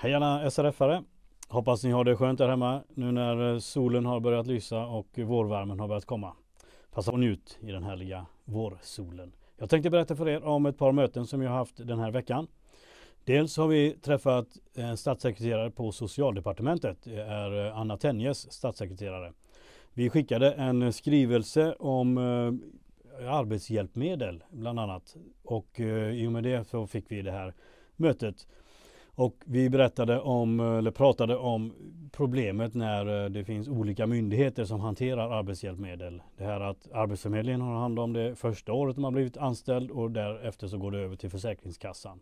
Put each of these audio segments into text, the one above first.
Hej alla SRF-are! Hoppas ni har det skönt där hemma nu när eh, solen har börjat lysa och vårvärmen har börjat komma. Passa på njut i den härliga vårsolen. Jag tänkte berätta för er om ett par möten som jag har haft den här veckan. Dels har vi träffat en eh, statssekreterare på Socialdepartementet. Det är eh, Anna Tenjes statssekreterare. Vi skickade en skrivelse om arbetshjälpmedel bland annat och i och med det så fick vi det här mötet. Och vi berättade om, eller pratade om problemet när eh, det finns olika myndigheter som hanterar arbetshjälpmedel. Det här att Arbetsförmedlingen har hand om det första året man blivit anställd och därefter så går det över till Försäkringskassan.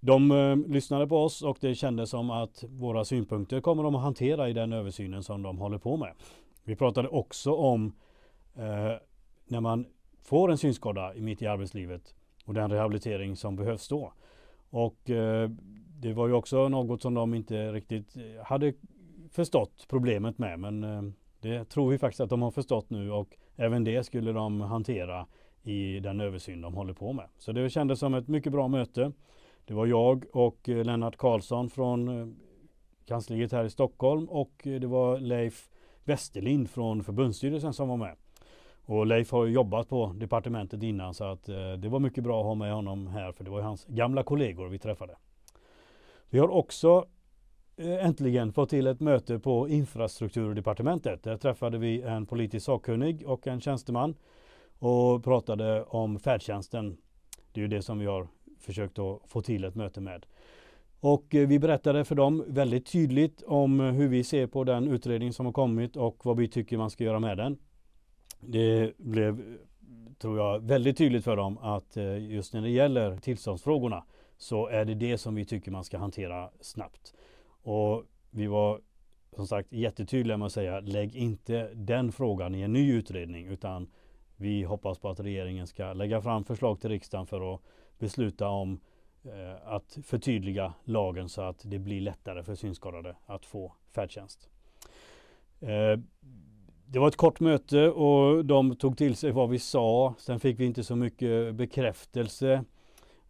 De eh, lyssnade på oss och det kändes som att våra synpunkter kommer de att hantera i den översynen som de håller på med. Vi pratade också om eh, när man får en synskada mitt i arbetslivet och den rehabilitering som behövs då. Och eh, det var ju också något som de inte riktigt eh, hade förstått problemet med. Men eh, det tror vi faktiskt att de har förstått nu och även det skulle de hantera i den översyn de håller på med. Så det kändes som ett mycket bra möte. Det var jag och eh, Lennart Karlsson från eh, kansliet här i Stockholm och det var Leif Westerlind från förbundsstyrelsen som var med. Och Leif har ju jobbat på departementet innan så att eh, det var mycket bra att ha med honom här för det var ju hans gamla kollegor vi träffade. Vi har också eh, äntligen fått till ett möte på infrastrukturdepartementet. Där träffade vi en politisk sakkunnig och en tjänsteman och pratade om färdtjänsten. Det är ju det som vi har försökt att få till ett möte med. Och eh, vi berättade för dem väldigt tydligt om hur vi ser på den utredning som har kommit och vad vi tycker man ska göra med den det blev, tror jag, väldigt tydligt för dem att eh, just när det gäller tillståndsfrågorna så är det det som vi tycker man ska hantera snabbt. Och vi var som sagt jättetydliga med att säga lägg inte den frågan i en ny utredning utan vi hoppas på att regeringen ska lägga fram förslag till riksdagen för att besluta om eh, att förtydliga lagen så att det blir lättare för synskadade att få färdtjänst. Eh, det var ett kort möte och de tog till sig vad vi sa. Sen fick vi inte så mycket bekräftelse.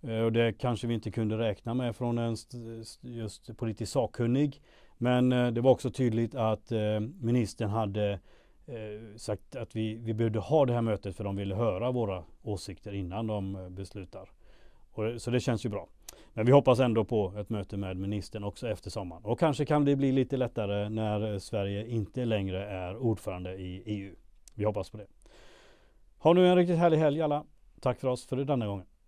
Eh, och det kanske vi inte kunde räkna med från en just politiskt sakkunnig. Men eh, det var också tydligt att eh, ministern hade sagt att vi, vi behövde ha det här mötet för de ville höra våra åsikter innan de beslutar. Och, så det känns ju bra. Men vi hoppas ändå på ett möte med ministern också efter sommaren. Och kanske kan det bli lite lättare när eh, Sverige inte längre är ordförande i EU. Vi hoppas på det. Ha nu en riktigt härlig helg alla. Tack för oss för denna gången.